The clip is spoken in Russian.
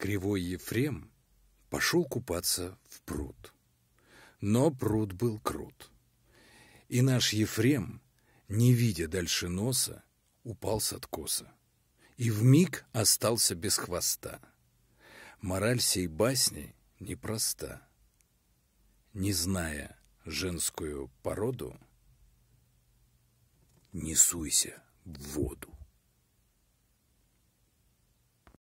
Кривой Ефрем пошел купаться в пруд. Но пруд был крут. И наш Ефрем, не видя дальше носа, упал с откоса. И в миг остался без хвоста. Мораль сей басни непроста. Не зная женскую породу, не суйся в воду.